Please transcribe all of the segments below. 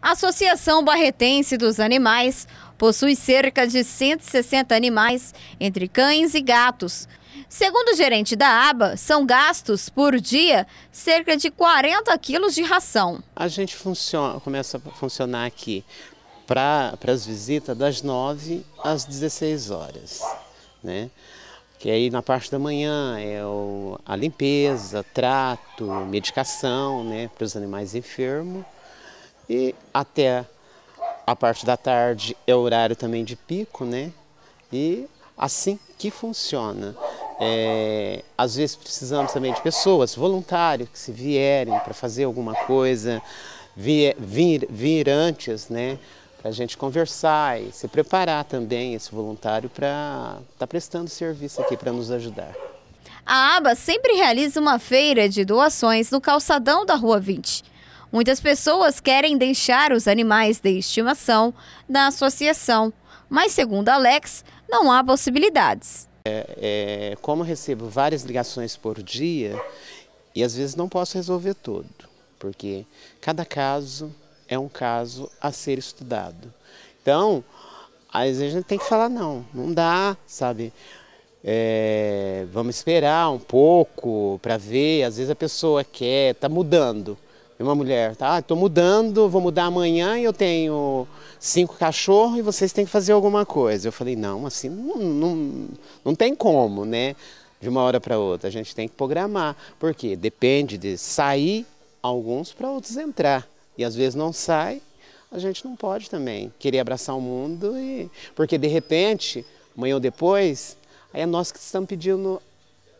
A Associação Barretense dos Animais possui cerca de 160 animais, entre cães e gatos. Segundo o gerente da aba, são gastos por dia cerca de 40 quilos de ração. A gente funciona, começa a funcionar aqui para as visitas das 9 às 16 horas. Né? Que aí na parte da manhã é o, a limpeza, trato, medicação né, para os animais enfermos e até a parte da tarde é horário também de pico, né? E assim que funciona. É, às vezes precisamos também de pessoas, voluntários que se vierem para fazer alguma coisa, vir, vir, vir antes, né? Para a gente conversar e se preparar também esse voluntário para estar tá prestando serviço aqui para nos ajudar. A aba sempre realiza uma feira de doações no calçadão da Rua 20. Muitas pessoas querem deixar os animais de estimação na associação, mas, segundo Alex, não há possibilidades. É, é, como recebo várias ligações por dia, e às vezes não posso resolver tudo, porque cada caso é um caso a ser estudado. Então, às vezes a gente tem que falar, não, não dá, sabe? É, vamos esperar um pouco para ver, às vezes a pessoa quer, está mudando uma mulher, tá? Estou ah, mudando, vou mudar amanhã e eu tenho cinco cachorros e vocês têm que fazer alguma coisa. Eu falei, não, assim, não, não, não tem como, né? De uma hora para outra, a gente tem que programar, porque depende de sair alguns para outros entrar. E às vezes não sai, a gente não pode também querer abraçar o mundo, e porque de repente, amanhã ou depois, aí é nós que estamos pedindo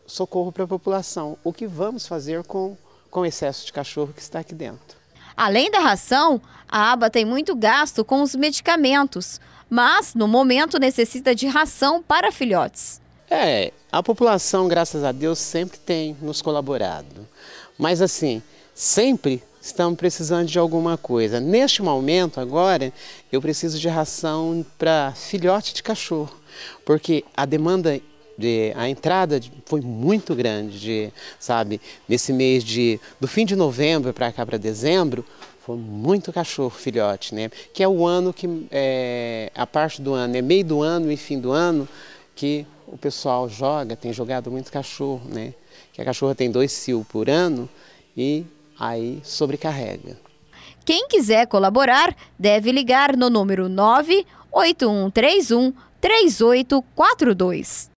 socorro para a população. O que vamos fazer com com excesso de cachorro que está aqui dentro. Além da ração, a aba tem muito gasto com os medicamentos, mas no momento necessita de ração para filhotes. É, a população, graças a Deus, sempre tem nos colaborado. Mas assim, sempre estamos precisando de alguma coisa. Neste momento, agora, eu preciso de ração para filhote de cachorro, porque a demanda de a entrada de, foi muito grande, de, sabe? Nesse mês de do fim de novembro para cá para dezembro foi muito cachorro filhote, né? Que é o ano que é, a parte do ano é meio do ano e fim do ano que o pessoal joga, tem jogado muito cachorro, né? Que a cachorra tem dois cio por ano e aí sobrecarrega. Quem quiser colaborar deve ligar no número 98131 3842.